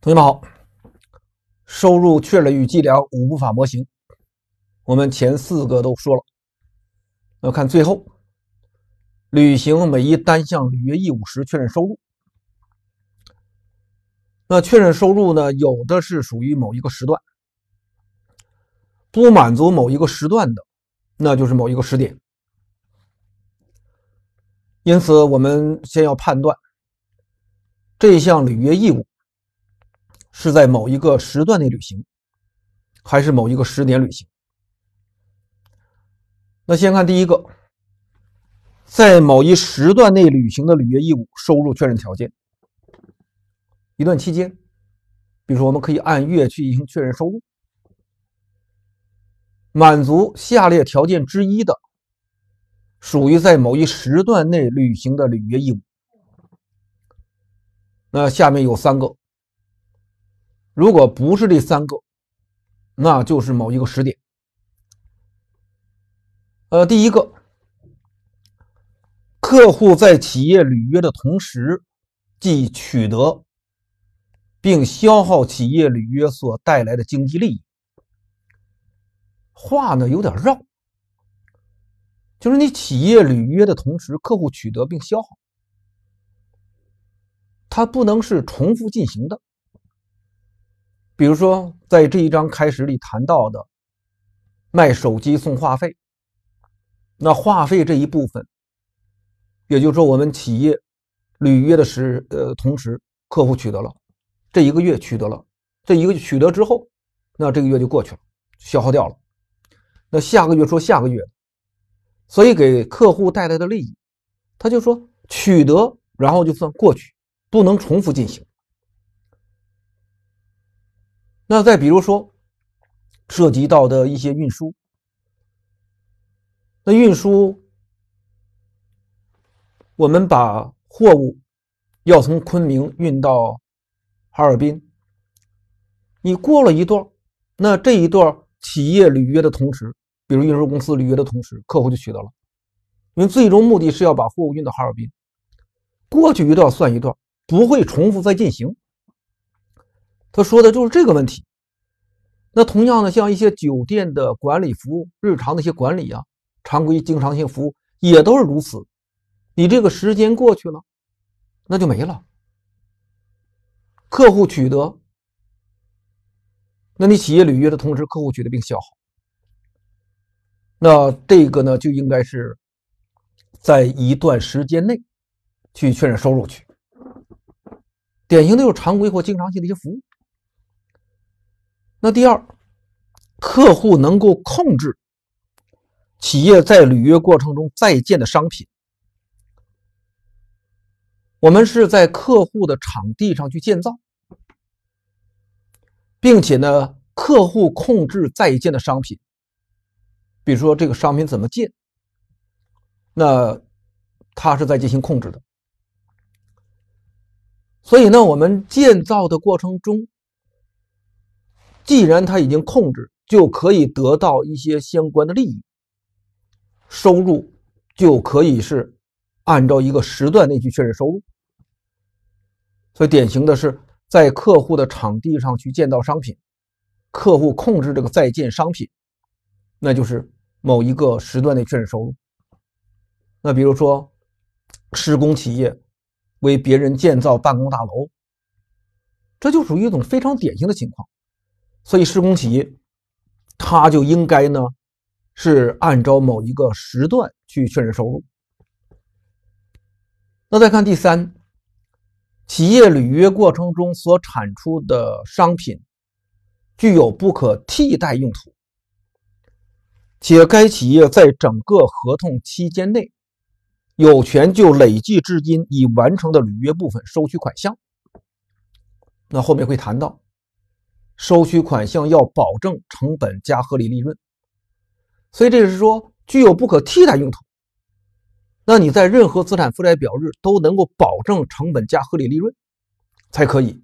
同学们好，收入确认与计量五步法模型，我们前四个都说了，那看最后，履行每一单项履约义务时确认收入。那确认收入呢，有的是属于某一个时段，不满足某一个时段的，那就是某一个时点。因此，我们先要判断这项履约义务。是在某一个时段内履行，还是某一个时点履行？那先看第一个，在某一时段内履行的履约义务，收入确认条件。一段期间，比如说，我们可以按月去进行确认收入。满足下列条件之一的，属于在某一时段内履行的履约义务。那下面有三个。如果不是这三个，那就是某一个时点。呃，第一个，客户在企业履约的同时，既取得并消耗企业履约所带来的经济利益。话呢有点绕，就是你企业履约的同时，客户取得并消耗，它不能是重复进行的。比如说，在这一章开始里谈到的卖手机送话费，那话费这一部分，也就是说，我们企业履约的时呃，同时客户取得了这一个月取得了这一个取得之后，那这个月就过去了，消耗掉了。那下个月说下个月，所以给客户带来的利益，他就说取得，然后就算过去，不能重复进行。那再比如说，涉及到的一些运输，那运输，我们把货物要从昆明运到哈尔滨，你过了一段，那这一段企业履约的同时，比如运输公司履约的同时，客户就取得了，因为最终目的是要把货物运到哈尔滨，过去一段算一段，不会重复再进行。他说的就是这个问题。那同样的，像一些酒店的管理服务、日常的一些管理啊，常规经常性服务也都是如此。你这个时间过去了，那就没了。客户取得，那你企业履约的同时，客户取得并消耗，那这个呢就应该是在一段时间内去确认收入去。典型的就是常规或经常性的一些服务。那第二，客户能够控制企业在履约过程中在建的商品。我们是在客户的场地上去建造，并且呢，客户控制在建的商品。比如说，这个商品怎么建，那他是在进行控制的。所以呢，我们建造的过程中。既然他已经控制，就可以得到一些相关的利益，收入就可以是按照一个时段内去确认收入。所以，典型的是在客户的场地上去建造商品，客户控制这个在建商品，那就是某一个时段内确认收入。那比如说，施工企业为别人建造办公大楼，这就属于一种非常典型的情况。所以，施工企业它就应该呢是按照某一个时段去确认收入。那再看第三，企业履约过程中所产出的商品具有不可替代用途，且该企业在整个合同期间内有权就累计至今已完成的履约部分收取款项。那后面会谈到。收取款项要保证成本加合理利润，所以这是说具有不可替代用途。那你在任何资产负债表日都能够保证成本加合理利润，才可以，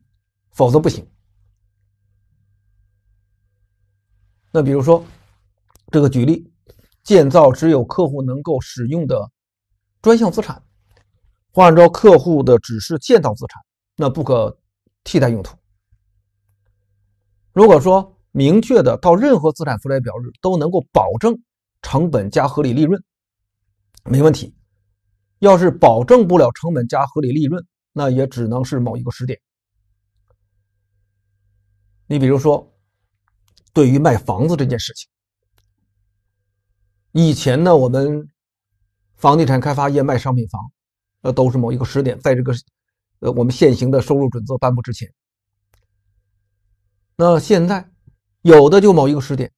否则不行。那比如说这个举例，建造只有客户能够使用的专项资产，或按照客户的指示建造资产，那不可替代用途。如果说明确的到任何资产负债表日都能够保证成本加合理利润，没问题。要是保证不了成本加合理利润，那也只能是某一个时点。你比如说，对于卖房子这件事情，以前呢我们房地产开发业卖商品房，那都是某一个时点，在这个呃我们现行的收入准则颁布之前。那现在有的就某一个时点，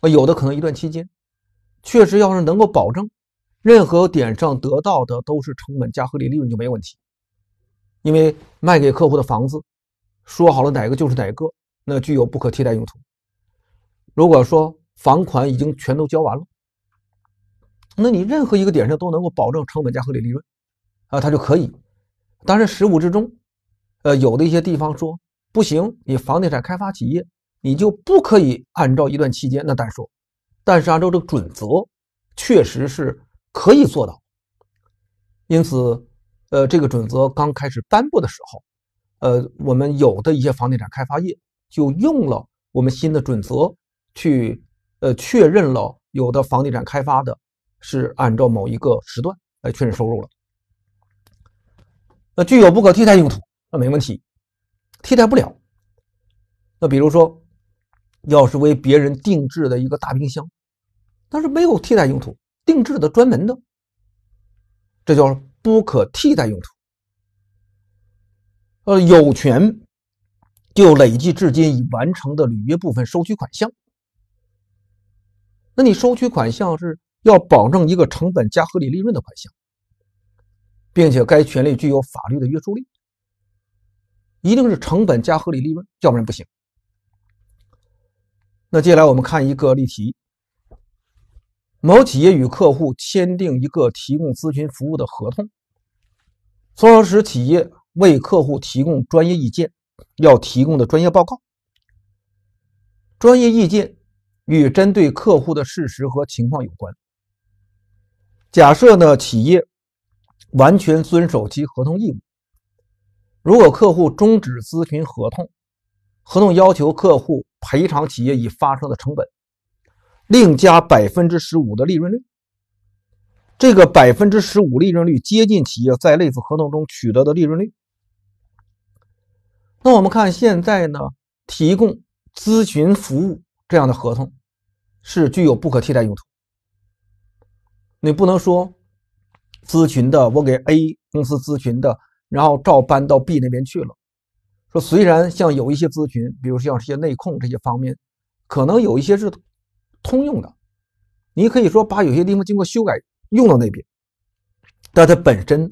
啊，有的可能一段期间，确实要是能够保证任何点上得到的都是成本加合理利润就没问题，因为卖给客户的房子说好了哪个就是哪个，那具有不可替代用途。如果说房款已经全都交完了，那你任何一个点上都能够保证成本加合理利润，啊，它就可以。但是实务之中，呃，有的一些地方说。不行，你房地产开发企业，你就不可以按照一段期间的代说。但是按照这个准则，确实是可以做到。因此，呃，这个准则刚开始颁布的时候，呃，我们有的一些房地产开发业就用了我们新的准则去，呃，确认了有的房地产开发的是按照某一个时段来确认收入了。那具有不可替代用途，那没问题。替代不了。那比如说，要是为别人定制的一个大冰箱，但是没有替代用途，定制的专门的，这叫不可替代用途。呃，有权就累计至今已完成的履约部分收取款项。那你收取款项是要保证一个成本加合理利润的款项，并且该权利具有法律的约束力。一定是成本加合理利润，要不然不行。那接下来我们看一个例题：某企业与客户签订一个提供咨询服务的合同，从而使企业为客户提供专业意见，要提供的专业报告。专业意见与针对客户的事实和情况有关。假设呢，企业完全遵守其合同义务。如果客户终止咨询合同，合同要求客户赔偿企业已发生的成本，另加百分之十五的利润率。这个百分之十五利润率接近企业在类似合同中取得的利润率。那我们看现在呢，提供咨询服务这样的合同是具有不可替代用途。你不能说咨询的，我给 A 公司咨询的。然后照搬到 B 那边去了，说虽然像有一些咨询，比如像这些内控这些方面，可能有一些是通用的，你可以说把有些地方经过修改用到那边，但它本身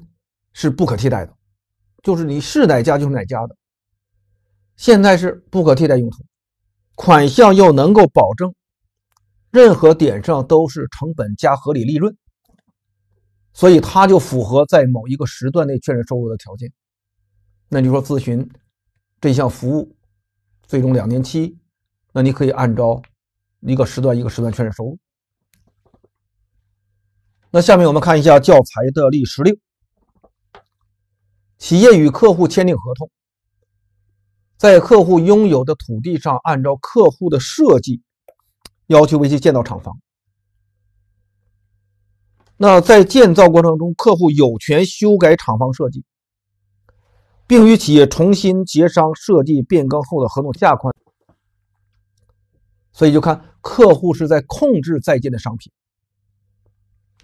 是不可替代的，就是你是哪家就是哪家的，现在是不可替代用途，款项又能够保证，任何点上都是成本加合理利润。所以它就符合在某一个时段内确认收入的条件。那你说咨询这项服务，最终两年期，那你可以按照一个时段一个时段确认收入。那下面我们看一下教材的例十六：企业与客户签订合同，在客户拥有的土地上，按照客户的设计要求为其建造厂房。那在建造过程中，客户有权修改厂房设计，并与企业重新协商设计变更后的合同价款。所以就看客户是在控制在建的商品，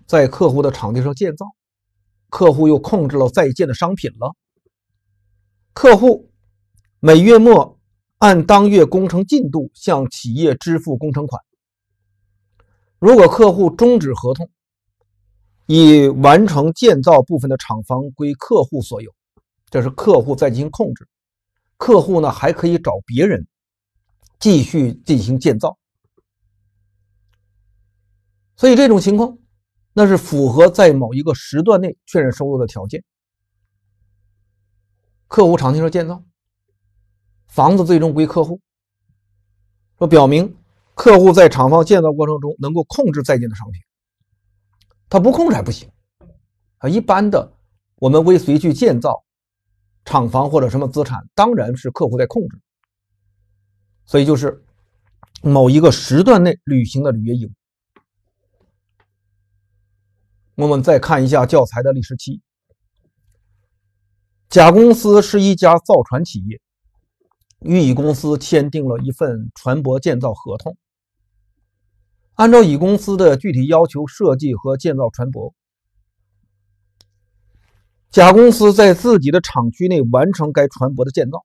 在客户的场地上建造，客户又控制了在建的商品了。客户每月末按当月工程进度向企业支付工程款。如果客户终止合同，已完成建造部分的厂房归客户所有，这是客户在进行控制。客户呢还可以找别人继续进行建造，所以这种情况那是符合在某一个时段内确认收入的条件。客户长期说建造房子最终归客户，说表明客户在厂房建造过程中能够控制在建的商品。他不控制还不行，啊，一般的，我们为谁去建造厂房或者什么资产，当然是客户在控制，所以就是某一个时段内履行的履约义务。我们再看一下教材的历史期。甲公司是一家造船企业，与乙公司签订了一份船舶建造合同。按照乙公司的具体要求设计和建造船舶，甲公司在自己的厂区内完成该船舶的建造，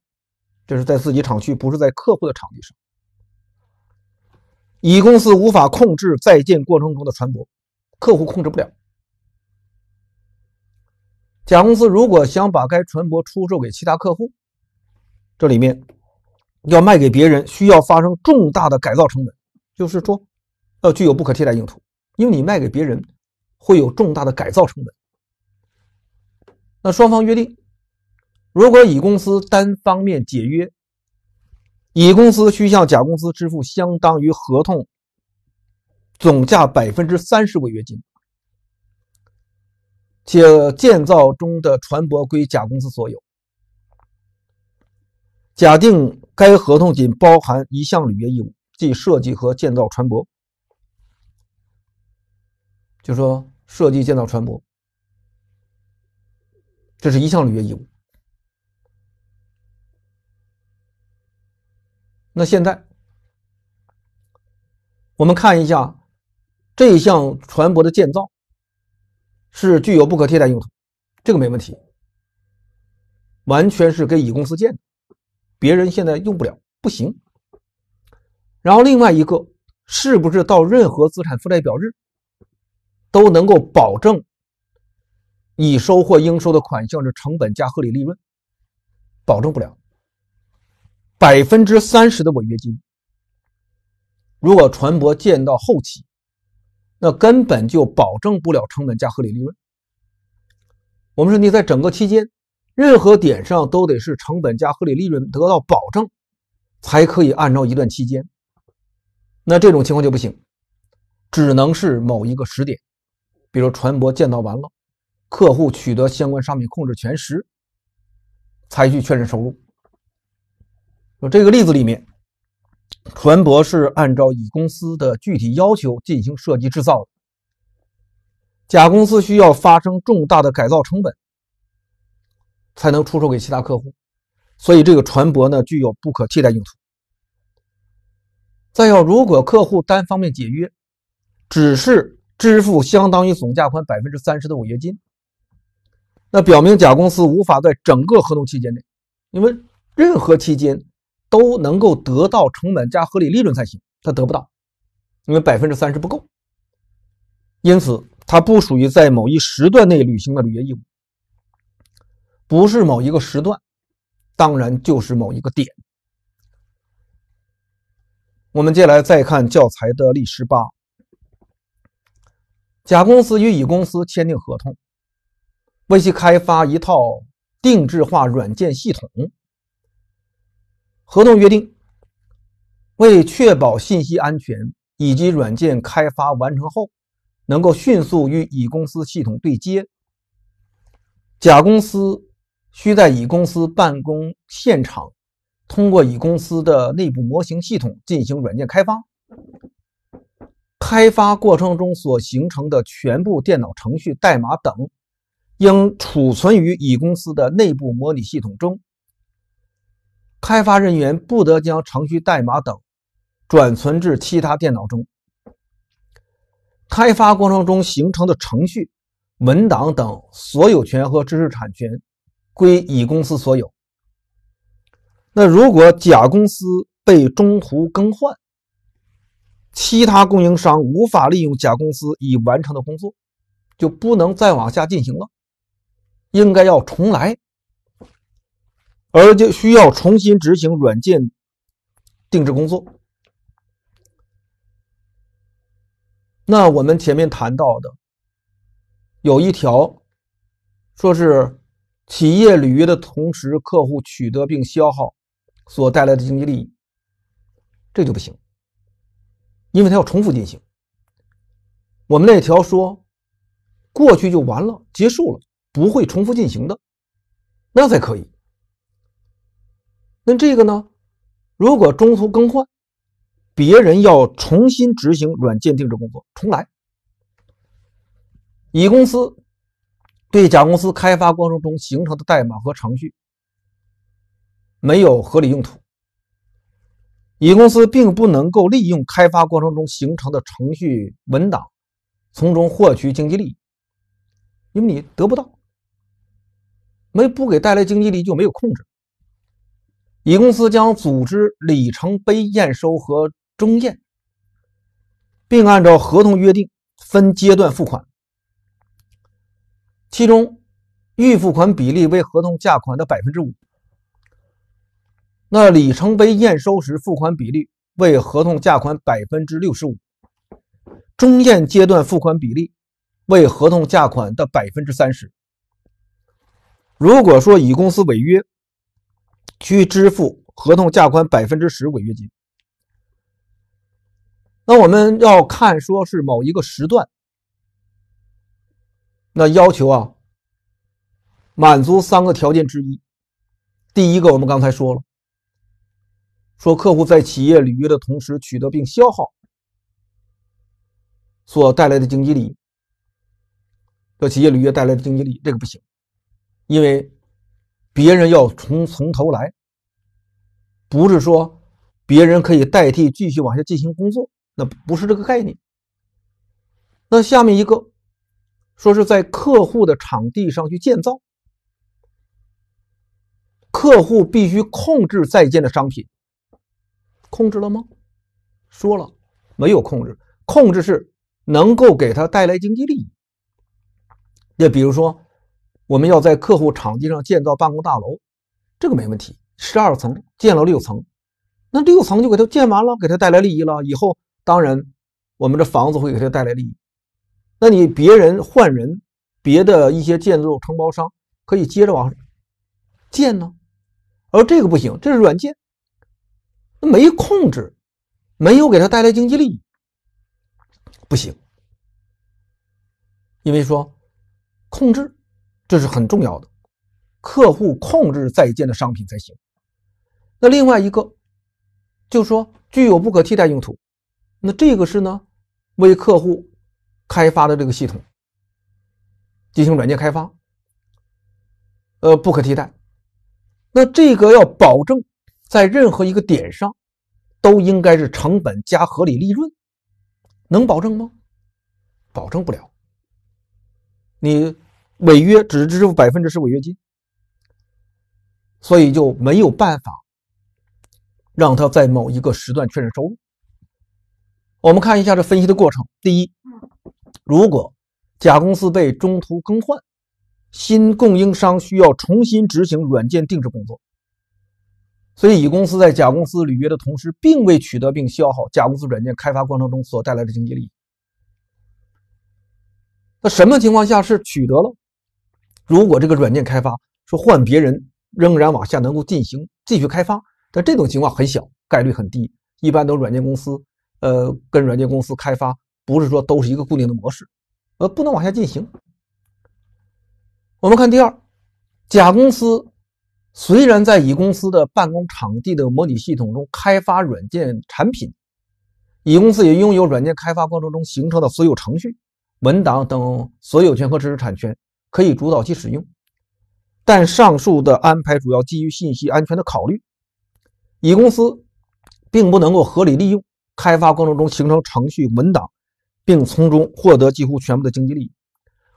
这是在自己厂区，不是在客户的场地上。乙公司无法控制在建过程中的船舶，客户控制不了。甲公司如果想把该船舶出售给其他客户，这里面要卖给别人，需要发生重大的改造成本，就是说。要具有不可替代用途，因为你卖给别人，会有重大的改造成本。那双方约定，如果乙公司单方面解约，乙公司需向甲公司支付相当于合同总价百分之三十违约金，且建造中的船舶归甲公司所有。假定该合同仅包含一项履约义务，即设计和建造船舶。就说设计建造船舶，这是一项履约义务。那现在我们看一下这一项船舶的建造是具有不可替代用途，这个没问题，完全是给乙公司建的，别人现在用不了，不行。然后另外一个，是不是到任何资产负债表日？都能够保证已收或应收的款项是成本加合理利润，保证不了百分之三十的违约金。如果船舶建到后期，那根本就保证不了成本加合理利润。我们说你在整个期间，任何点上都得是成本加合理利润得到保证，才可以按照一段期间。那这种情况就不行，只能是某一个时点。比如船舶建造完了，客户取得相关商品控制权时，才去确认收入。这个例子里面，船舶是按照乙公司的具体要求进行设计制造的，甲公司需要发生重大的改造成本，才能出售给其他客户，所以这个船舶呢具有不可替代用途。再要，如果客户单方面解约，只是。支付相当于总价款百分之三十的违约金，那表明甲公司无法在整个合同期间内，因为任何期间都能够得到成本加合理利润才行，他得不到，因为百分之三十不够，因此他不属于在某一时段内履行的履约义务，不是某一个时段，当然就是某一个点。我们接下来再看教材的例十八。甲公司与乙公司签订合同，为其开发一套定制化软件系统。合同约定，为确保信息安全以及软件开发完成后能够迅速与乙公司系统对接，甲公司需在乙公司办公现场，通过乙公司的内部模型系统进行软件开发。开发过程中所形成的全部电脑程序代码等，应储存于乙公司的内部模拟系统中。开发人员不得将程序代码等转存至其他电脑中。开发过程中形成的程序、文档等所有权和知识产权归乙公司所有。那如果甲公司被中途更换？其他供应商无法利用甲公司已完成的工作，就不能再往下进行了，应该要重来，而且需要重新执行软件定制工作。那我们前面谈到的有一条，说是企业履约的同时，客户取得并消耗所带来的经济利益，这就不行。因为它要重复进行，我们那条说，过去就完了，结束了，不会重复进行的，那才可以。那这个呢？如果中途更换，别人要重新执行软件定制工作，重来。乙公司对甲公司开发过程中形成的代码和程序没有合理用途。乙公司并不能够利用开发过程中形成的程序文档，从中获取经济利益，因为你得不到，没不给带来经济利益就没有控制。乙公司将组织里程碑验收和终验，并按照合同约定分阶段付款，其中预付款比例为合同价款的百分之五。那里程碑验收时付款比例为合同价款百分之六十五，中验阶段付款比例为合同价款的百分之三十。如果说乙公司违约，需支付合同价款百分之十违约金。那我们要看说是某一个时段，那要求啊，满足三个条件之一。第一个我们刚才说了。说客户在企业履约的同时取得并消耗所带来的经济利益，说企业履约带来的经济利益，这个不行，因为别人要从从头来，不是说别人可以代替继续往下进行工作，那不是这个概念。那下面一个说是在客户的场地上去建造，客户必须控制在建的商品。控制了吗？说了，没有控制。控制是能够给他带来经济利益。那比如说，我们要在客户场地上建造办公大楼，这个没问题，十二层建了六层，那六层就给他建完了，给他带来利益了。以后当然，我们的房子会给他带来利益。那你别人换人，别的一些建筑承包商可以接着往建呢，而这个不行，这是软件。那没控制，没有给他带来经济利益，不行。因为说控制，这是很重要的，客户控制在建的商品才行。那另外一个，就说具有不可替代用途，那这个是呢为客户开发的这个系统进行软件开发，呃，不可替代。那这个要保证。在任何一个点上，都应该是成本加合理利润，能保证吗？保证不了。你违约只是支付百分之十违约金，所以就没有办法让他在某一个时段确认收入。我们看一下这分析的过程：第一，如果甲公司被中途更换，新供应商需要重新执行软件定制工作。所以，乙公司在甲公司履约的同时，并未取得并消耗甲公司软件开发过程中所带来的经济利益。那什么情况下是取得了？如果这个软件开发说换别人仍然往下能够进行继续开发，但这种情况很小，概率很低。一般都软件公司，呃，跟软件公司开发不是说都是一个固定的模式，呃，不能往下进行。我们看第二，甲公司。虽然在乙公司的办公场地的模拟系统中开发软件产品，乙公司也拥有软件开发过程中形成的所有程序、文档等所有权和知识产权，可以主导其使用。但上述的安排主要基于信息安全的考虑，乙公司并不能够合理利用开发过程中形成程序、文档，并从中获得几乎全部的经济利益。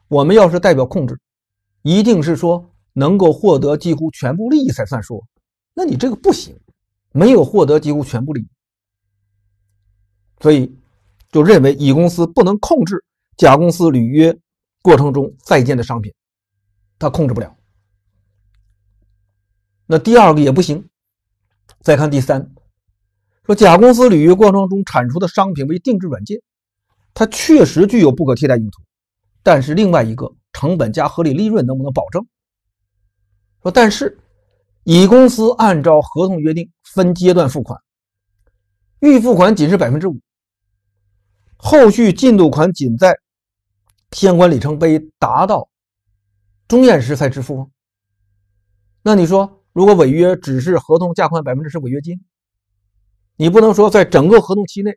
我们要是代表控制，一定是说。能够获得几乎全部利益才算数，那你这个不行，没有获得几乎全部利益，所以就认为乙公司不能控制甲公司履约过程中在建的商品，他控制不了。那第二个也不行，再看第三，说甲公司履约过程中产出的商品为定制软件，它确实具有不可替代用途，但是另外一个成本加合理利润能不能保证？说，但是乙公司按照合同约定分阶段付款，预付款仅是百分之五，后续进度款仅在相关里程碑达到终点时才支付。那你说，如果违约只是合同价款百分之十违约金，你不能说在整个合同期内，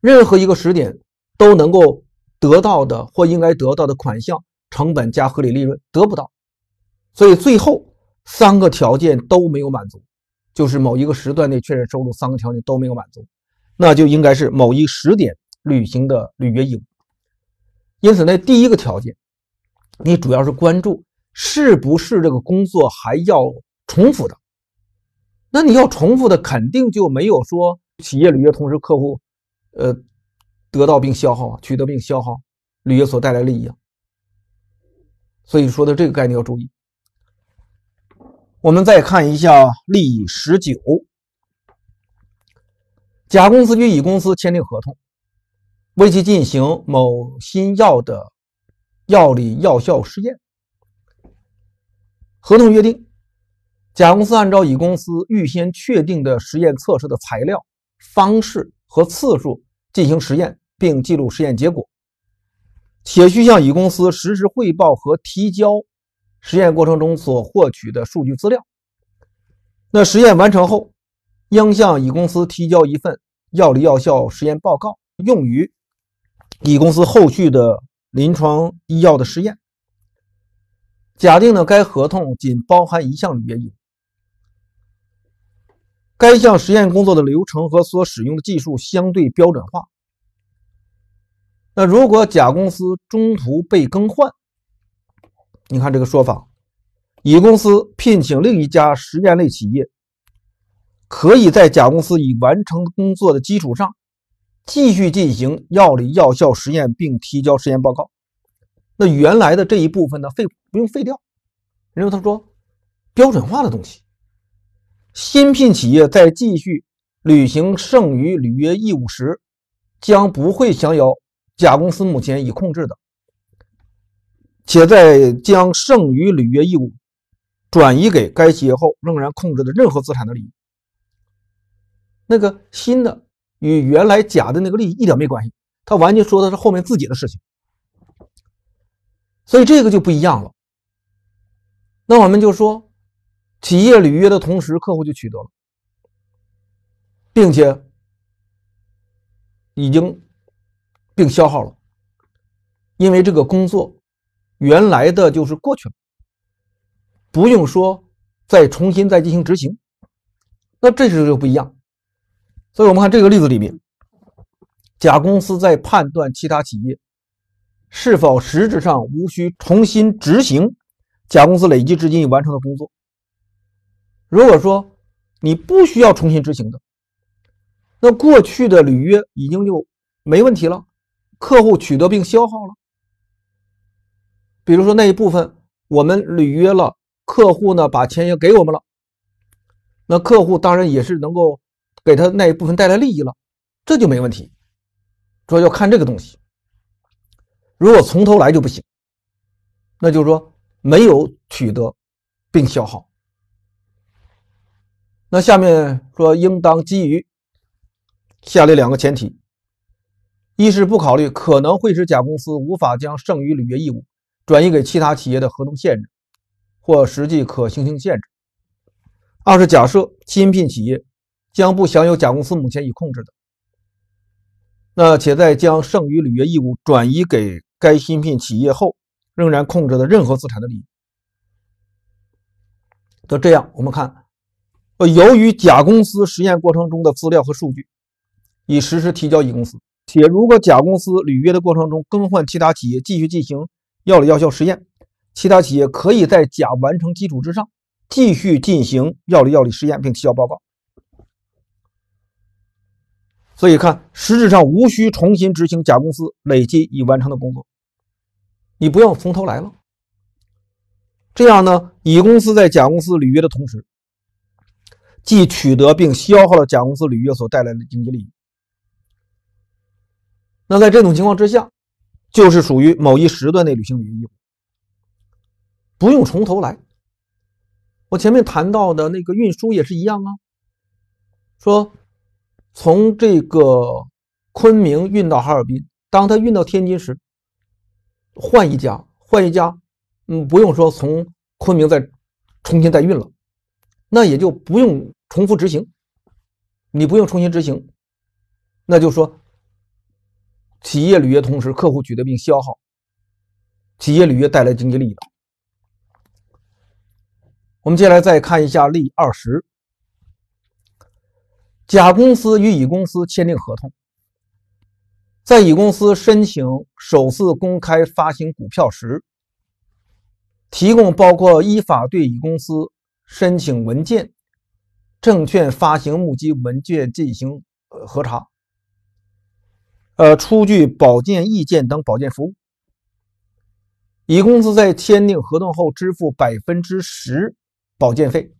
任何一个时点都能够得到的或应该得到的款项，成本加合理利润得不到，所以最后。三个条件都没有满足，就是某一个时段内确认收入，三个条件都没有满足，那就应该是某一时点履行的履约义务。因此，呢，第一个条件，你主要是关注是不是这个工作还要重复的。那你要重复的，肯定就没有说企业履约同时客户，呃，得到并消耗取得并消耗履约所带来的利益啊。所以说的这个概念要注意。我们再看一下例十九。甲公司与乙公司签订合同，为其进行某新药的药理药效试验。合同约定，甲公司按照乙公司预先确定的实验测试的材料、方式和次数进行实验，并记录实验结果，且需向乙公司实时汇报和提交。实验过程中所获取的数据资料，那实验完成后，应向乙公司提交一份药理药效实验报告，用于乙公司后续的临床医药的试验。假定呢，该合同仅包含一项义务。该项实验工作的流程和所使用的技术相对标准化。那如果甲公司中途被更换，你看这个说法，乙公司聘请另一家实验类企业，可以在甲公司已完成工作的基础上，继续进行药理药效实验并提交实验报告。那原来的这一部分呢，废不用废掉。因为他说，标准化的东西，新聘企业在继续履行剩余履约义务时，将不会享有甲公司目前已控制的。且在将剩余履约义务转移给该企业后，仍然控制的任何资产的利益。那个新的与原来甲的那个利益一点没关系，他完全说的是后面自己的事情。所以这个就不一样了。那我们就说，企业履约的同时，客户就取得了，并且已经并消耗了，因为这个工作。原来的就是过去了，不用说再重新再进行执行，那这时候就不一样。所以我们看这个例子里面，甲公司在判断其他企业是否实质上无需重新执行甲公司累计至今已完成的工作。如果说你不需要重新执行的，那过去的履约已经就没问题了，客户取得并消耗了。比如说那一部分，我们履约了，客户呢把钱也给我们了，那客户当然也是能够给他那一部分带来利益了，这就没问题。主要要看这个东西。如果从头来就不行，那就是说没有取得并消耗。那下面说应当基于下列两个前提：一是不考虑可能会使甲公司无法将剩余履约义务。转移给其他企业的合同限制或实际可行性限制。二是假设新聘企业将不享有甲公司目前已控制的，那且在将剩余履约义务转移给该新聘企业后仍然控制的任何资产的利益。那这样我们看，呃，由于甲公司实验过程中的资料和数据已实时提交乙公司，且如果甲公司履约的过程中更换其他企业继续进行。药理药效实验，其他企业可以在甲完成基础之上继续进行药理药理实验，并提交报告。所以看实质上无需重新执行甲公司累计已完成的工作，你不用从头来了。这样呢，乙公司在甲公司履约的同时，既取得并消耗了甲公司履约所带来的经济利益。那在这种情况之下。就是属于某一时段内履行履行义务，不用从头来。我前面谈到的那个运输也是一样啊，说从这个昆明运到哈尔滨，当他运到天津时，换一家，换一家，嗯，不用说从昆明再重新再运了，那也就不用重复执行，你不用重新执行，那就说。企业履约同时，客户取得并消耗。企业履约带来经济利益的。我们接下来再看一下例二十。甲公司与乙公司签订合同，在乙公司申请首次公开发行股票时，提供包括依法对乙公司申请文件、证券发行募集文件进行呃核查。呃，出具保健意见等保健服务。乙公司在签订合同后支付百分之十保健费，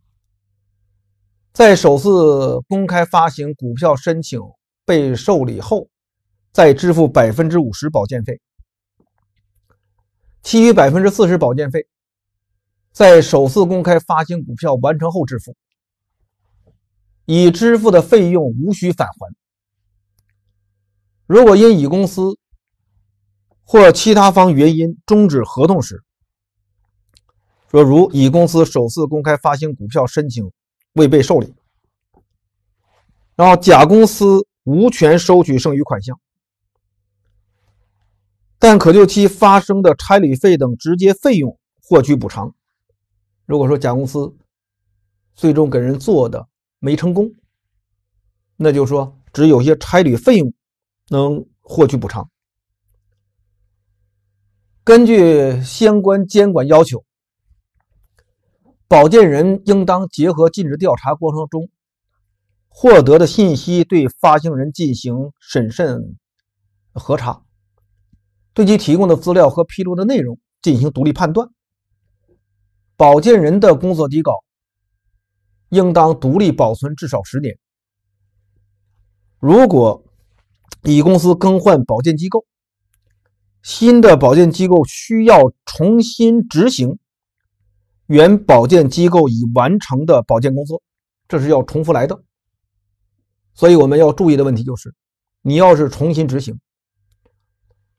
在首次公开发行股票申请被受理后，再支付百分之五十保健费，其余百分之四十保健费，在首次公开发行股票完成后支付。已支付的费用无需返还。如果因乙公司或其他方原因终止合同时，说如乙公司首次公开发行股票申请未被受理，然后甲公司无权收取剩余款项，但可就其发生的差旅费等直接费用获取补偿。如果说甲公司最终给人做的没成功，那就说只有些差旅费用。能获取补偿。根据相关监管要求，保荐人应当结合尽职调查过程中获得的信息，对发行人进行审慎核查，对其提供的资料和披露的内容进行独立判断。保荐人的工作底稿应当独立保存至少十年。如果，乙公司更换保荐机构，新的保荐机构需要重新执行原保荐机构已完成的保荐工作，这是要重复来的。所以我们要注意的问题就是，你要是重新执行，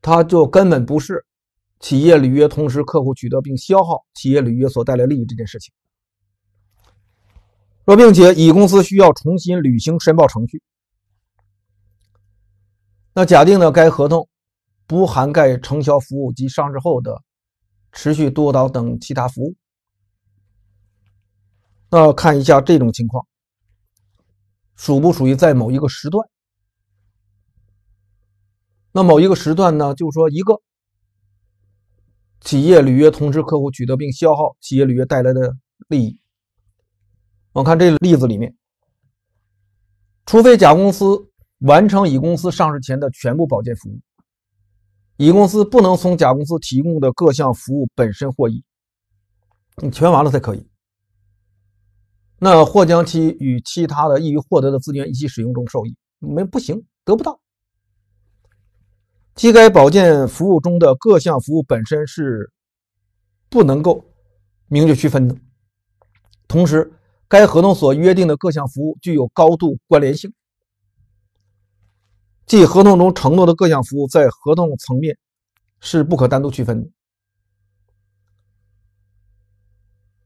它就根本不是企业履约同时客户取得并消耗企业履约所带来利益这件事情。说并且，乙公司需要重新履行申报程序。那假定呢？该合同不涵盖承销服务及上市后的持续督导等其他服务。那看一下这种情况，属不属于在某一个时段？那某一个时段呢？就是说，一个企业履约通知客户取得并消耗企业履约带来的利益。我看这例子里面，除非甲公司。完成乙公司上市前的全部保荐服务，乙公司不能从甲公司提供的各项服务本身获益，你全完了才可以。那或将其与其他的易于获得的资源一起使用中受益，没不行，得不到。即该保健服务中的各项服务本身是不能够明确区分的，同时，该合同所约定的各项服务具有高度关联性。即合同中承诺的各项服务在合同层面是不可单独区分的，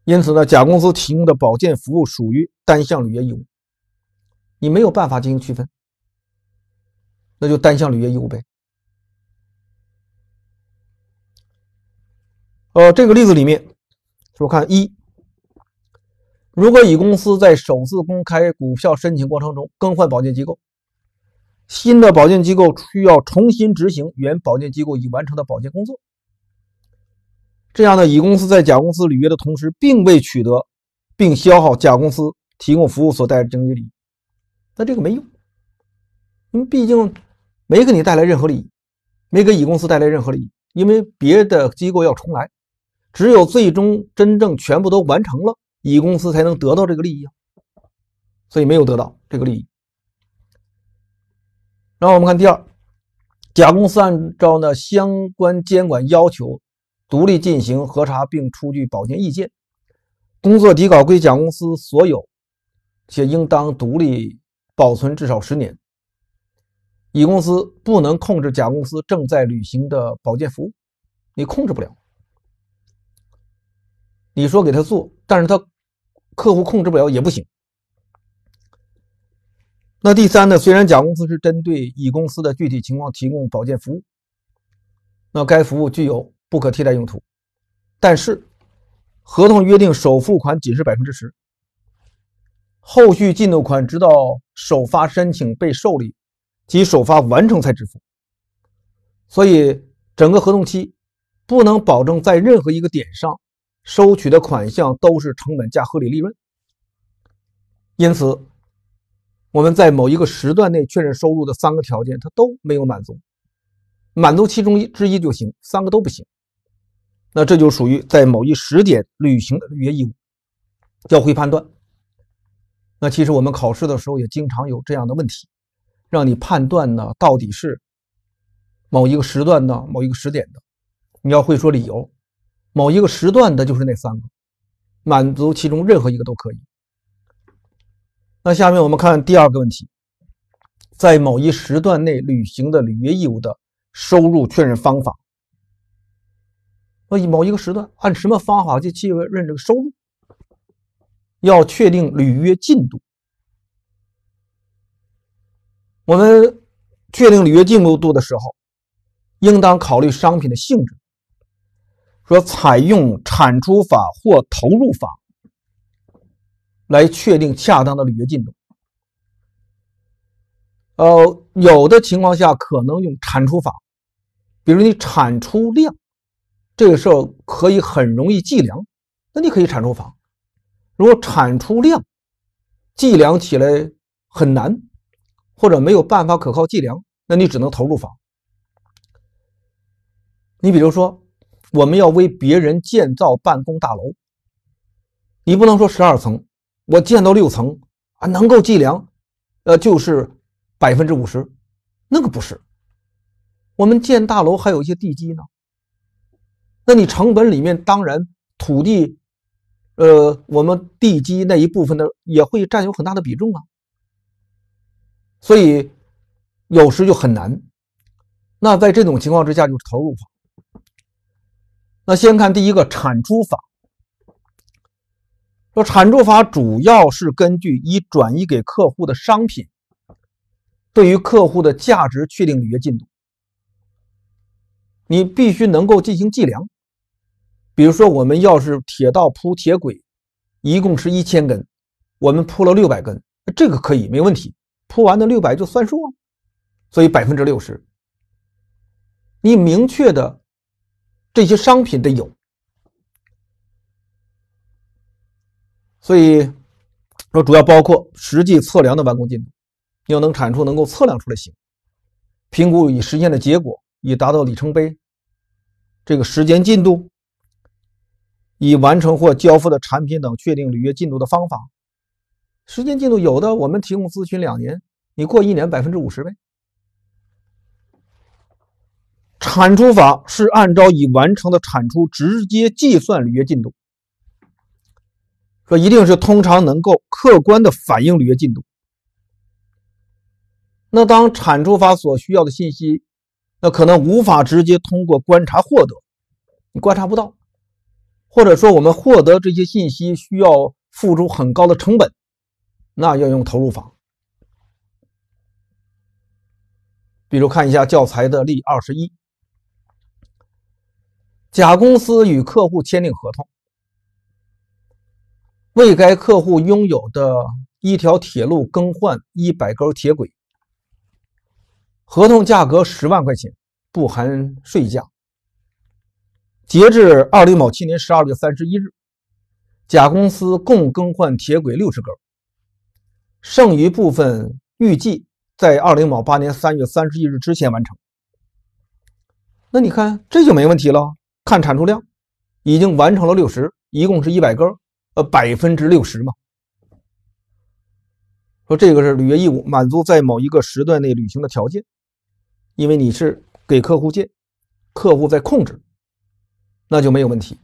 因此呢，甲公司提供的保健服务属于单项履约义务，你没有办法进行区分，那就单项履约义务呗。呃，这个例子里面，我看一，如果乙公司在首次公开股票申请过程中更换保荐机构。新的保健机构需要重新执行原保健机构已完成的保健工作。这样呢，乙公司在甲公司履约的同时，并未取得并消耗甲公司提供服务所带来的经济利益。那这个没用，因为毕竟没给你带来任何利益，没给乙公司带来任何利益。因为别的机构要重来，只有最终真正全部都完成了，乙公司才能得到这个利益啊。所以没有得到这个利益。然后我们看第二，甲公司按照呢相关监管要求，独立进行核查并出具保荐意见，工作底稿归甲公司所有，且应当独立保存至少十年。乙公司不能控制甲公司正在履行的保荐服务，你控制不了，你说给他做，但是他客户控制不了也不行。那第三呢？虽然甲公司是针对乙公司的具体情况提供保健服务，那该服务具有不可替代用途，但是合同约定首付款仅是百分之十，后续进度款直到首发申请被受理及首发完成才支付，所以整个合同期不能保证在任何一个点上收取的款项都是成本加合理利润，因此。我们在某一个时段内确认收入的三个条件，它都没有满足，满足其中一之一就行，三个都不行，那这就属于在某一时点履行的履约义务，要会判断。那其实我们考试的时候也经常有这样的问题，让你判断呢到底是某一个时段的、某一个时点的，你要会说理由。某一个时段的就是那三个，满足其中任何一个都可以。那下面我们看第二个问题，在某一时段内履行的履约义务的收入确认方法。以某一个时段按什么方法去确认这个收入？要确定履约进度。我们确定履约进度度的时候，应当考虑商品的性质。说采用产出法或投入法。来确定恰当的履约进度。呃，有的情况下可能用产出法，比如你产出量，这个时候可以很容易计量，那你可以产出法。如果产出量计量起来很难，或者没有办法可靠计量，那你只能投入法。你比如说，我们要为别人建造办公大楼，你不能说十二层。我建到六层啊，能够计量，呃，就是百分之五十，那个不是。我们建大楼还有一些地基呢，那你成本里面当然土地，呃，我们地基那一部分的也会占有很大的比重啊。所以有时就很难。那在这种情况之下，就投入法。那先看第一个产出法。说产住法主要是根据已转移给客户的商品对于客户的价值确定履约进度。你必须能够进行计量，比如说我们要是铁道铺铁轨，一共是一千根，我们铺了六百根，这个可以没问题，铺完的六百就算数啊，所以百分之六十。你明确的这些商品得有。所以，说主要包括实际测量的完工进度，要能产出能够测量出来行；评估已实现的结果，已达到里程碑，这个时间进度，已完成或交付的产品等，确定履约进度的方法。时间进度有的我们提供咨询两年，你过一年百分之五十呗。产出法是按照已完成的产出直接计算履约进度。一定是通常能够客观的反映履约进度。那当产出法所需要的信息，那可能无法直接通过观察获得，你观察不到，或者说我们获得这些信息需要付出很高的成本，那要用投入法。比如看一下教材的例二十一，甲公司与客户签订合同。为该客户拥有的，一条铁路更换一百根铁轨，合同价格十万块钱，不含税价。截至二零某七年十二月三十一日，甲公司共更换铁轨六十根，剩余部分预计在二零某八年三月三十一日之前完成。那你看，这就没问题了。看产出量，已经完成了六十，一共是一百根。呃，百分之六十嘛，说这个是履约义务满足在某一个时段内履行的条件，因为你是给客户借，客户在控制，那就没有问题。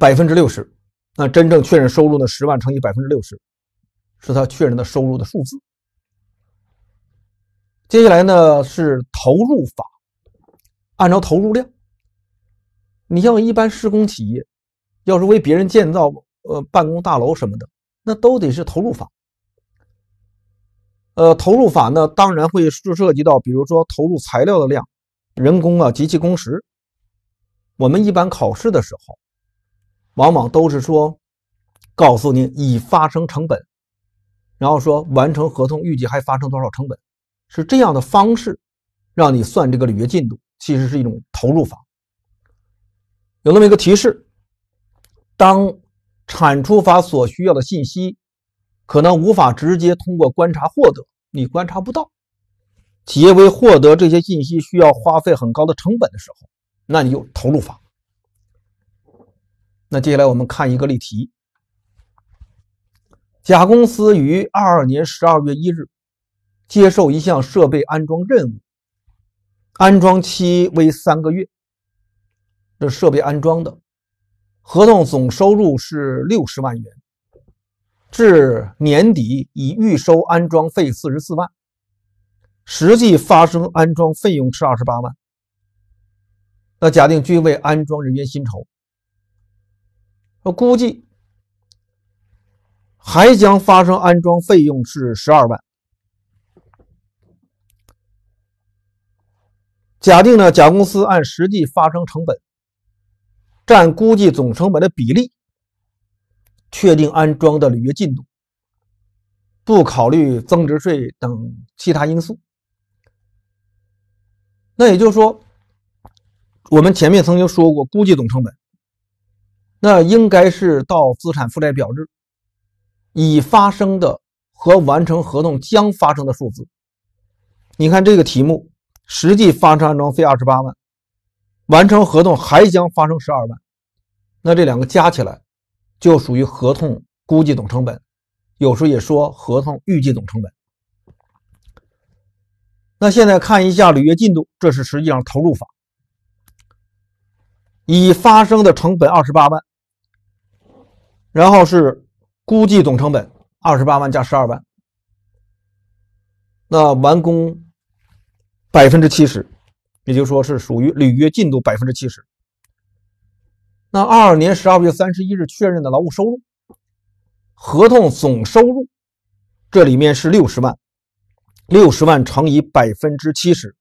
百分之六十，那真正确认收入的十万乘以百分之六十，是他确认的收入的数字。接下来呢是投入法，按照投入量，你像一般施工企业。要是为别人建造呃办公大楼什么的，那都得是投入法。呃，投入法呢，当然会涉涉及到，比如说投入材料的量、人工啊及其工时。我们一般考试的时候，往往都是说，告诉你已发生成本，然后说完成合同预计还发生多少成本，是这样的方式，让你算这个履约进度。其实是一种投入法。有那么一个提示。当产出法所需要的信息可能无法直接通过观察获得，你观察不到，企业为获得这些信息需要花费很高的成本的时候，那你就投入法。那接下来我们看一个例题：甲公司于二二年十二月一日接受一项设备安装任务，安装期为三个月。这设备安装的。合同总收入是六十万元，至年底已预收安装费四十四万，实际发生安装费用是二十八万。那假定均为安装人员薪酬，我估计还将发生安装费用是十二万。假定呢，甲公司按实际发生成本。占估计总成本的比例，确定安装的履约进度。不考虑增值税等其他因素。那也就是说，我们前面曾经说过，估计总成本，那应该是到资产负债表日已发生的和完成合同将发生的数字。你看这个题目，实际发生安装费二十八万。完成合同还将发生十二万，那这两个加起来就属于合同估计总成本，有时候也说合同预计总成本。那现在看一下履约进度，这是实际上投入法，已发生的成本二十八万，然后是估计总成本二十八万加十二万，那完工百分之七十。也就说是属于履约进度百分之七十。那二二年十二月三十一日确认的劳务收入，合同总收入这里面是六十万，六十万乘以百分之七十，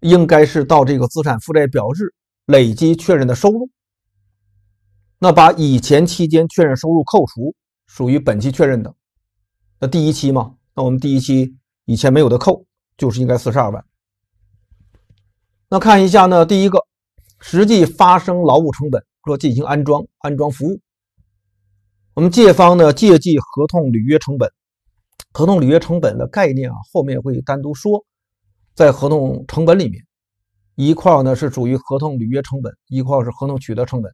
应该是到这个资产负债表日累计确认的收入。那把以前期间确认收入扣除，属于本期确认的，那第一期嘛，那我们第一期以前没有的扣，就是应该四十二万。那看一下呢，第一个，实际发生劳务成本，说进行安装、安装服务，我们借方呢借记合同履约成本。合同履约成本的概念啊，后面会单独说，在合同成本里面，一块儿呢是属于合同履约成本，一块是合同取得成本。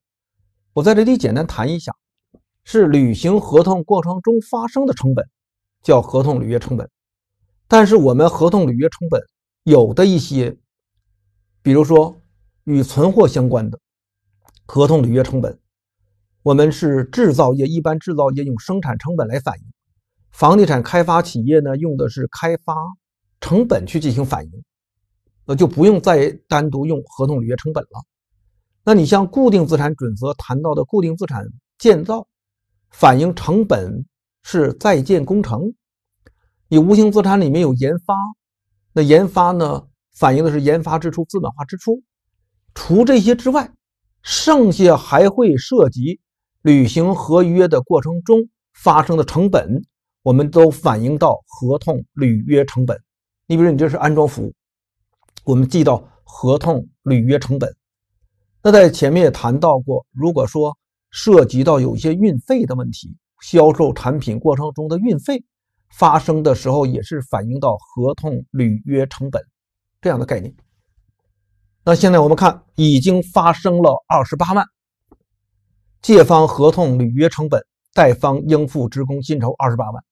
我在这里简单谈一下，是履行合同过程中发生的成本，叫合同履约成本。但是我们合同履约成本有的一些。比如说，与存货相关的合同履约成本，我们是制造业一般制造业用生产成本来反映，房地产开发企业呢用的是开发成本去进行反映，那就不用再单独用合同履约成本了。那你像固定资产准则谈到的固定资产建造，反映成本是在建工程，你无形资产里面有研发，那研发呢？反映的是研发支出、资本化支出。除这些之外，剩下还会涉及履行合约的过程中发生的成本，我们都反映到合同履约成本。你比如你这是安装服务，我们记到合同履约成本。那在前面也谈到过，如果说涉及到有一些运费的问题，销售产品过程中的运费发生的时候，也是反映到合同履约成本。这样的概念，那现在我们看，已经发生了二十八万，借方合同履约成本，贷方应付职工薪酬二十八万。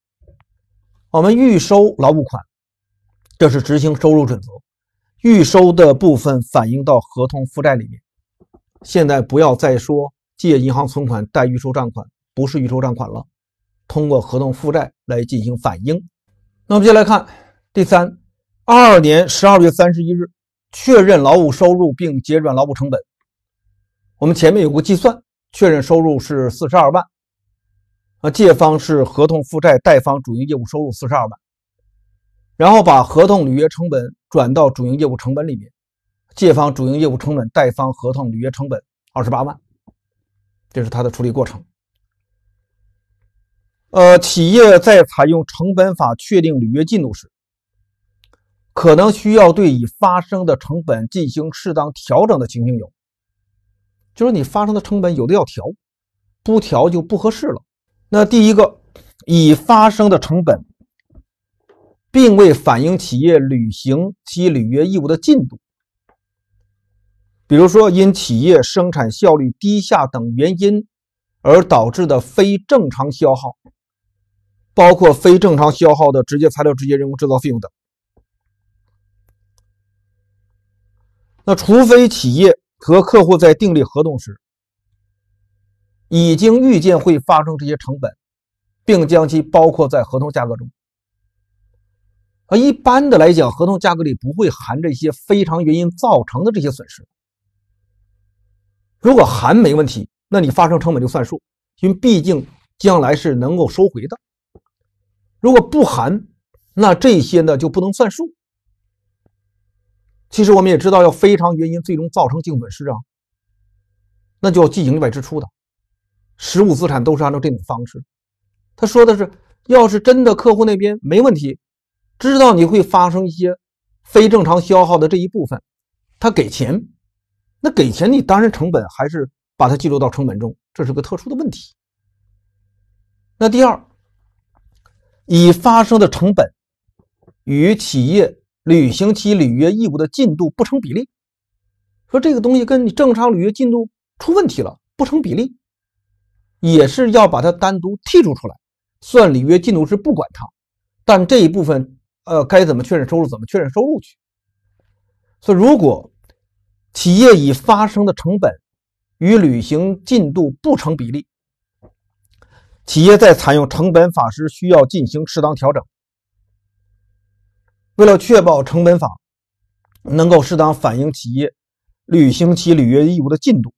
我们预收劳务款，这是执行收入准则，预收的部分反映到合同负债里面。现在不要再说借银行存款，贷预收账款，不是预收账款了，通过合同负债来进行反映。那我们接来看第三。二二年十二月三十一日，确认劳务收入并结转劳务成本。我们前面有过计算，确认收入是四十二万，啊，借方是合同负债，贷方主营业务收入四十二万。然后把合同履约成本转到主营业务成本里面，借方主营业务成本，贷方合同履约成本二十八万，这是它的处理过程。呃，企业在采用成本法确定履约进度时。可能需要对已发生的成本进行适当调整的情形有，就是你发生的成本有的要调，不调就不合适了。那第一个，已发生的成本并未反映企业履行其履约义务的进度，比如说因企业生产效率低下等原因而导致的非正常消耗，包括非正常消耗的直接材料、直接人工、制造费用等。那除非企业和客户在订立合同时已经预见会发生这些成本，并将其包括在合同价格中，而一般的来讲，合同价格里不会含这些非常原因造成的这些损失。如果含没问题，那你发生成本就算数，因为毕竟将来是能够收回的。如果不含，那这些呢就不能算数。其实我们也知道，要非常原因最终造成净损失啊，那就要进营业外支出的。实物资产都是按照这种方式。他说的是，要是真的客户那边没问题，知道你会发生一些非正常消耗的这一部分，他给钱，那给钱你当然成本还是把它计入到成本中，这是个特殊的问题。那第二，已发生的成本与企业。履行其履约义务的进度不成比例，说这个东西跟你正常履约进度出问题了不成比例，也是要把它单独剔除出来算履约进度是不管它，但这一部分呃该怎么确认收入怎么确认收入去。所以如果企业已发生的成本与履行进度不成比例，企业在采用成本法时需要进行适当调整。为了确保成本法能够适当反映企业履行其履约义务的进度，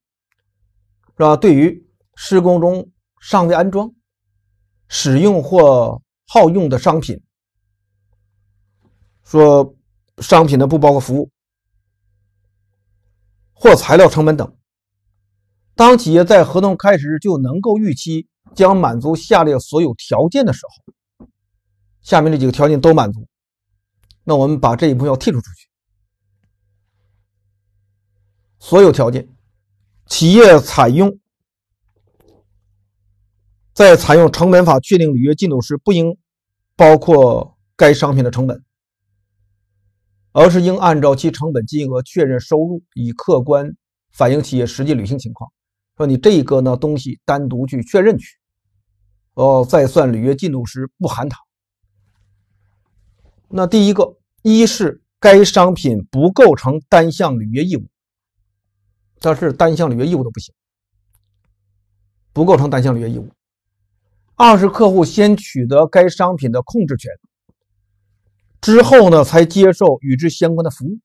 是吧？对于施工中尚未安装、使用或耗用的商品，说商品的不包括服务或材料成本等。当企业在合同开始就能够预期将满足下列所有条件的时候，下面这几个条件都满足。那我们把这一步要剔除出去。所有条件，企业采用在采用成本法确定履约进度时，不应包括该商品的成本，而是应按照其成本金额确认收入，以客观反映企业实际履行情况。说你这一个呢东西单独去确认去，哦，再算履约进度时不含它。那第一个，一是该商品不构成单项履约义务，它是单项履约义务都不行，不构成单项履约义务；二是客户先取得该商品的控制权，之后呢才接受与之相关的服务，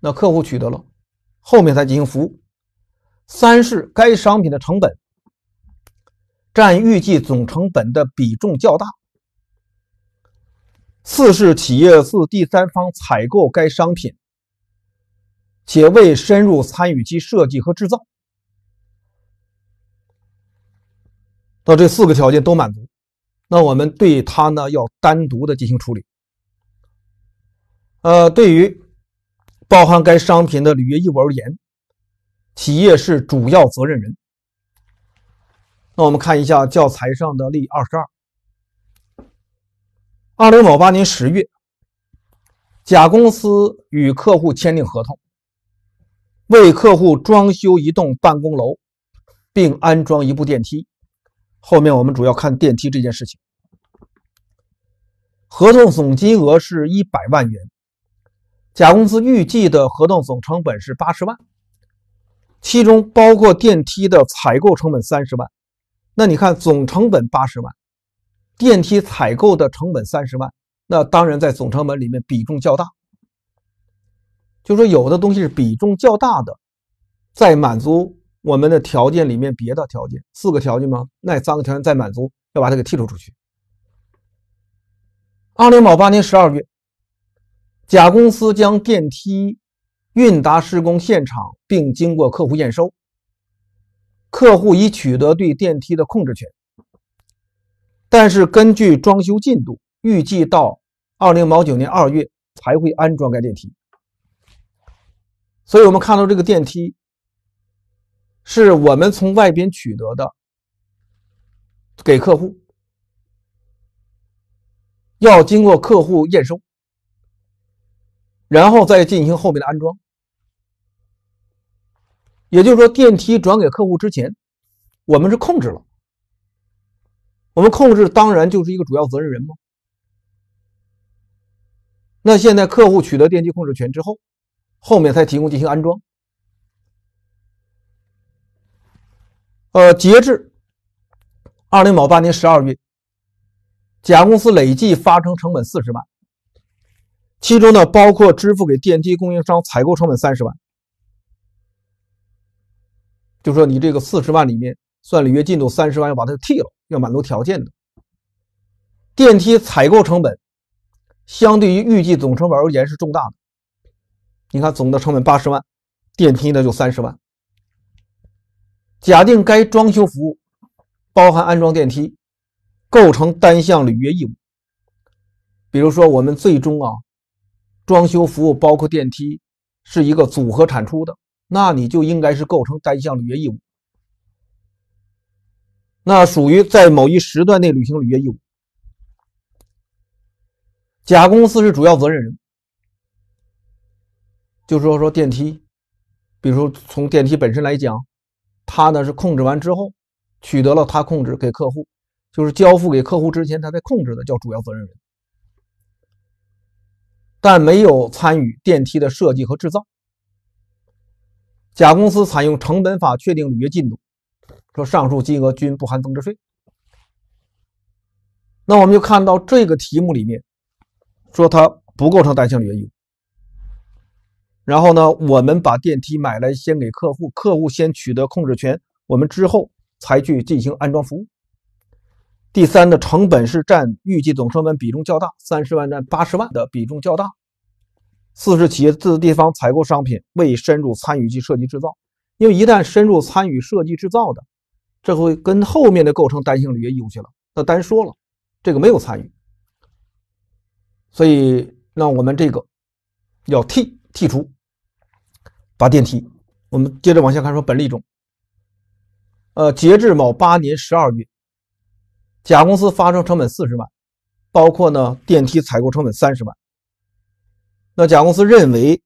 那客户取得了，后面才进行服务；三是该商品的成本占预计总成本的比重较大。四是企业自第三方采购该商品，且未深入参与其设计和制造。到这四个条件都满足，那我们对它呢要单独的进行处理。呃，对于包含该商品的履约义务而言，企业是主要责任人。那我们看一下教材上的例二十二。二零某八年十月，甲公司与客户签订合同，为客户装修一栋办公楼，并安装一部电梯。后面我们主要看电梯这件事情。合同总金额是一百万元，甲公司预计的合同总成本是八十万，其中包括电梯的采购成本三十万。那你看，总成本八十万。电梯采购的成本三十万，那当然在总成本里面比重较大。就说有的东西是比重较大的，在满足我们的条件里面，别的条件四个条件吗？那三个条件再满足，要把它给剔除出去。二零一八年十二月，甲公司将电梯运达施工现场，并经过客户验收，客户已取得对电梯的控制权。但是根据装修进度，预计到二零毛九年二月才会安装该电梯。所以，我们看到这个电梯是我们从外边取得的，给客户要经过客户验收，然后再进行后面的安装。也就是说，电梯转给客户之前，我们是控制了。我们控制当然就是一个主要责任人吗？那现在客户取得电梯控制权之后，后面才提供进行安装。呃，截至二零某八年十二月，甲公司累计发生成本四十万，其中呢包括支付给电梯供应商采购成本三十万，就说你这个四十万里面。算履约进度三十万，要把它剃了，要满足条件的电梯采购成本相对于预计总成本而言是重大的。你看总的成本八十万，电梯那就三十万。假定该装修服务包含安装电梯，构成单项履约义务。比如说，我们最终啊，装修服务包括电梯是一个组合产出的，那你就应该是构成单项履约义务。那属于在某一时段内履行履约义务，甲公司是主要责任人。就说说电梯，比如从电梯本身来讲，它呢是控制完之后，取得了它控制给客户，就是交付给客户之前，他在控制的叫主要责任人，但没有参与电梯的设计和制造。甲公司采用成本法确定履约进度。说上述金额均不含增值税。那我们就看到这个题目里面，说它不构成单项履约义务。然后呢，我们把电梯买来先给客户，客户先取得控制权，我们之后才去进行安装服务。第三呢，成本是占预计总成本比重较大，三十万占八十万的比重较大。四是企业自地方采购商品，未深入参与及设计制造，因为一旦深入参与设计制造的。这会跟后面的构成单性履约义务去了，那单说了，这个没有参与，所以那我们这个要剔剔除，把电梯。我们接着往下看，说本例中，呃，截至某八年十二月，甲公司发生成本四十万，包括呢电梯采购成本三十万，那甲公司认为。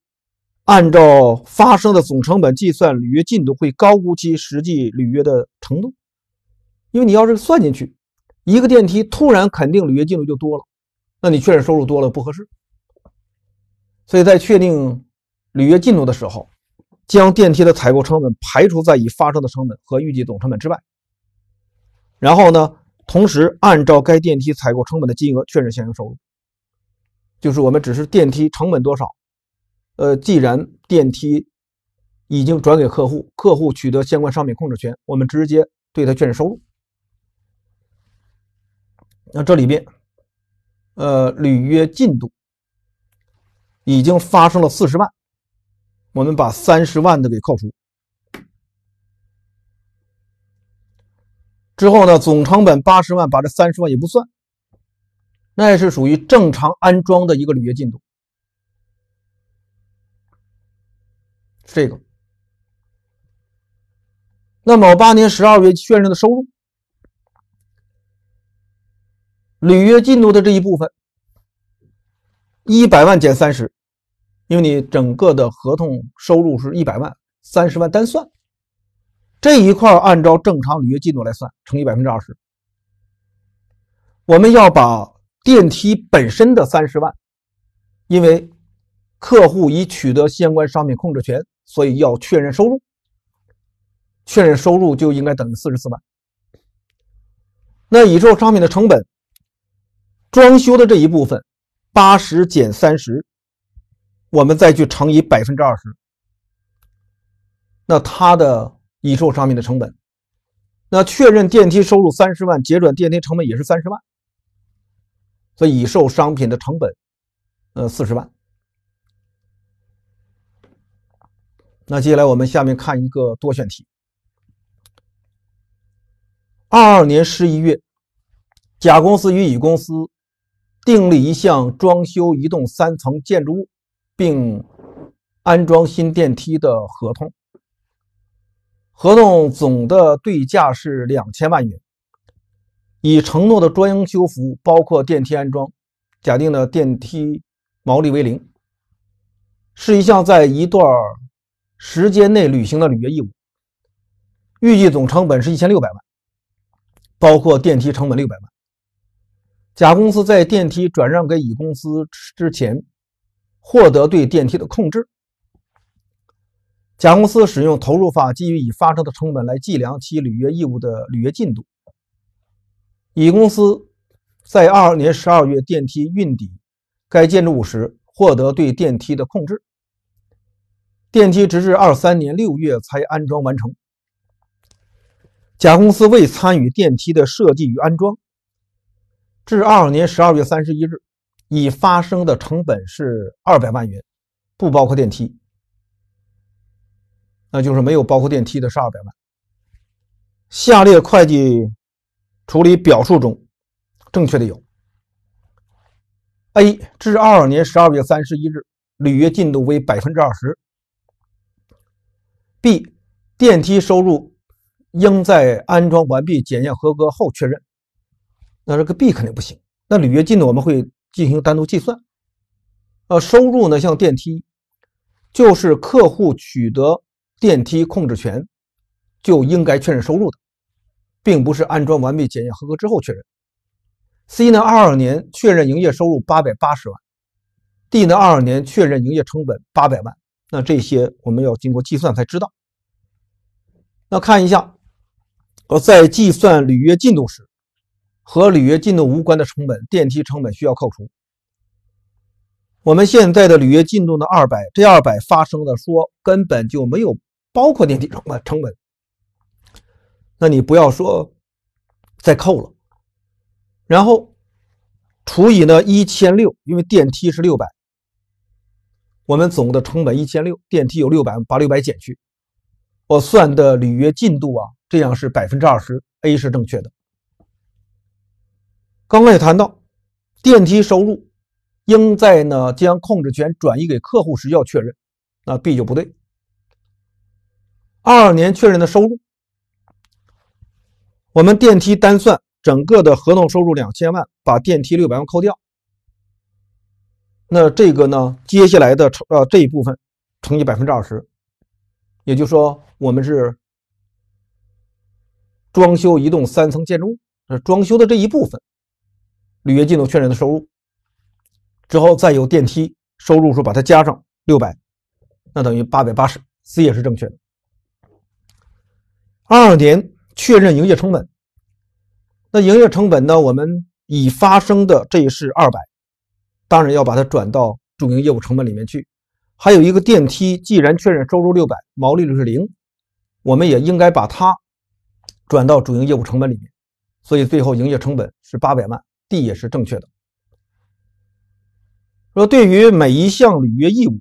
按照发生的总成本计算履约进度会高估其实际履约的程度，因为你要是算进去，一个电梯突然肯定履约进度就多了，那你确认收入多了不合适。所以在确定履约进度的时候，将电梯的采购成本排除在已发生的成本和预计总成本之外，然后呢，同时按照该电梯采购成本的金额确认相应收入，就是我们只是电梯成本多少。呃，既然电梯已经转给客户，客户取得相关商品控制权，我们直接对他确认收入。那这里边，呃，履约进度已经发生了四十万，我们把三十万的给扣除。之后呢，总成本八十万，把这三十万也不算，那也是属于正常安装的一个履约进度。这个，那某八年十二月确认的收入，履约进度的这一部分，一百万减三十，因为你整个的合同收入是一百万，三十万单算，这一块按照正常履约进度来算，乘以百分之二十，我们要把电梯本身的三十万，因为客户已取得相关商品控制权。所以要确认收入，确认收入就应该等于四十四万。那已售商品的成本，装修的这一部分八十减三十，我们再去乘以百分之二十，那它的已售商品的成本，那确认电梯收入三十万，结转电梯成本也是三十万，所以已售商品的成本，呃四十万。那接下来我们下面看一个多选题。二二年十一月，甲公司与乙公司订立一项装修一栋三层建筑物并安装新电梯的合同，合同总的对价是两千万元。已承诺的装修服务包括电梯安装，假定的电梯毛利为零，是一项在一段时间内履行的履约义务，预计总成本是一千六百万，包括电梯成本六百万。甲公司在电梯转让给乙公司之前，获得对电梯的控制。甲公司使用投入法，基于已发生的成本来计量其履约义务的履约进度。乙公司在二二年十二月电梯运抵该建筑物时，获得对电梯的控制。电梯直至二三年六月才安装完成。甲公司未参与电梯的设计与安装。至二二年十二月三十一日，已发生的成本是二百万元，不包括电梯，那就是没有包括电梯的是二百万。下列会计处理表述中，正确的有：A. 至二二年十二月三十一日，履约进度为百分之二十。B 电梯收入应在安装完毕、检验合格后确认，那这个 B 肯定不行。那履约进度我们会进行单独计算。呃，收入呢，像电梯，就是客户取得电梯控制权就应该确认收入的，并不是安装完毕、检验合格之后确认。C 呢，二二年确认营业收入八百八十万。D 呢，二二年确认营业成本八百万。那这些我们要经过计算才知道。那看一下，我在计算履约进度时，和履约进度无关的成本，电梯成本需要扣除。我们现在的履约进度的二百，这二百发生的说根本就没有包括电梯成本。成本，那你不要说再扣了，然后除以呢一千六，因为电梯是六百。我们总的成本一千六，电梯有六百，把六百减去，我算的履约进度啊，这样是百分之二十，A 是正确的。刚刚也谈到，电梯收入应在呢将控制权转移给客户时要确认，那 B 就不对。二年确认的收入，我们电梯单算整个的合同收入两千万，把电梯六百万扣掉。那这个呢？接下来的呃这一部分，乘以百分之二十，也就是说，我们是装修一栋三层建筑物，装修的这一部分履约进度确认的收入之后，再有电梯收入数把它加上六百，那等于八百八十，C 也是正确的。二点确认营业成本，那营业成本呢？我们已发生的这是二百。当然要把它转到主营业务成本里面去，还有一个电梯，既然确认收入六百，毛利率是零，我们也应该把它转到主营业务成本里面，所以最后营业成本是八百万，D 也是正确的。说对于每一项履约义务，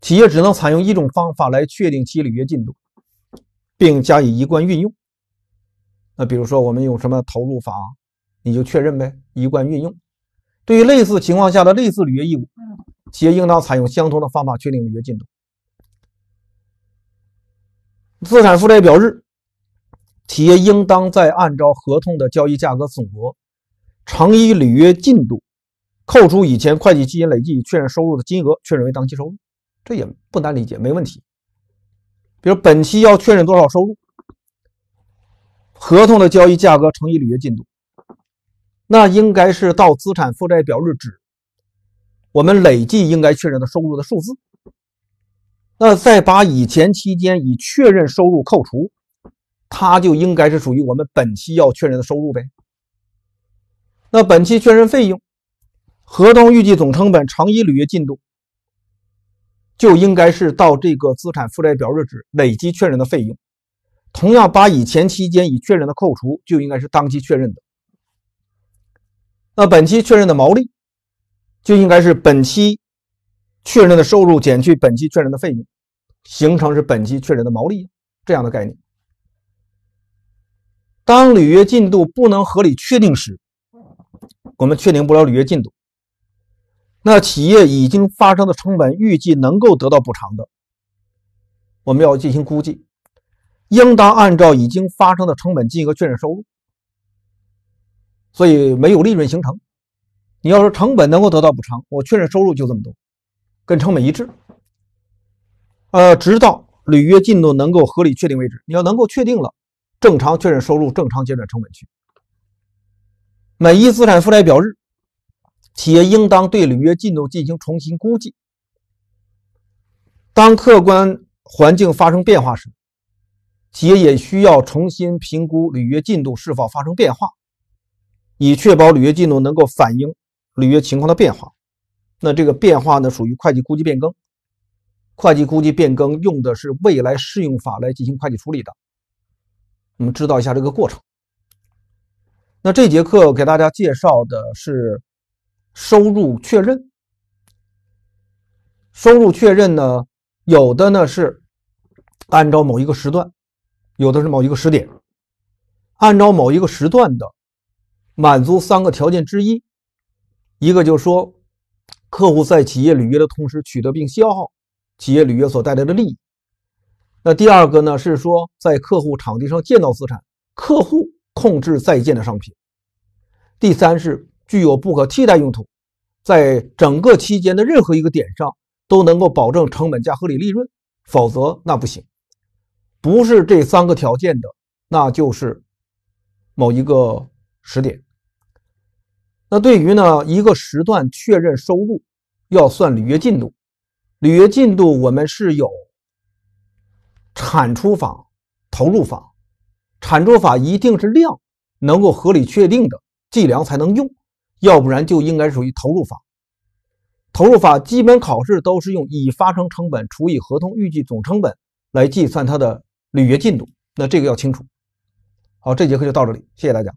企业只能采用一种方法来确定其履约进度，并加以一贯运用。那比如说我们用什么投入法，你就确认呗，一贯运用。对于类似情况下的类似履约义务，企业应当采用相同的方法确定履约进度。资产负债表日，企业应当在按照合同的交易价格总额乘以履约进度，扣除以前会计期间累计确认收入的金额，确认为当期收入。这也不难理解，没问题。比如本期要确认多少收入？合同的交易价格乘以履约进度。那应该是到资产负债表日止，我们累计应该确认的收入的数字。那再把以前期间已确认收入扣除，它就应该是属于我们本期要确认的收入呗。那本期确认费用，合同预计总成本乘以履约进度，就应该是到这个资产负债表日止累计确认的费用。同样把以前期间已确认的扣除，就应该是当期确认的。那本期确认的毛利就应该是本期确认的收入减去本期确认的费用，形成是本期确认的毛利这样的概念。当履约进度不能合理确定时，我们确定不了履约进度。那企业已经发生的成本预计能够得到补偿的，我们要进行估计，应当按照已经发生的成本金额确认收入。所以没有利润形成，你要说成本能够得到补偿，我确认收入就这么多，跟成本一致。呃，直到履约进度能够合理确定为止。你要能够确定了，正常确认收入，正常结转成本去。每一资产负债表日，企业应当对履约进度进行重新估计。当客观环境发生变化时，企业也需要重新评估履约进度是否发生变化。以确保履约进度能够反映履约情况的变化，那这个变化呢属于会计估计变更，会计估计变更用的是未来适用法来进行会计处理的。我们知道一下这个过程。那这节课给大家介绍的是收入确认，收入确认呢，有的呢是按照某一个时段，有的是某一个时点，按照某一个时段的。满足三个条件之一，一个就是说，客户在企业履约的同时取得并消耗企业履约所带来的利益。那第二个呢，是说在客户场地上建造资产，客户控制在建的商品。第三是具有不可替代用途，在整个期间的任何一个点上都能够保证成本加合理利润，否则那不行。不是这三个条件的，那就是某一个时点。那对于呢一个时段确认收入，要算履约进度。履约进度我们是有产出法、投入法。产出法一定是量能够合理确定的计量才能用，要不然就应该属于投入法。投入法基本考试都是用已发生成本除以合同预计总成本来计算它的履约进度。那这个要清楚。好，这节课就到这里，谢谢大家。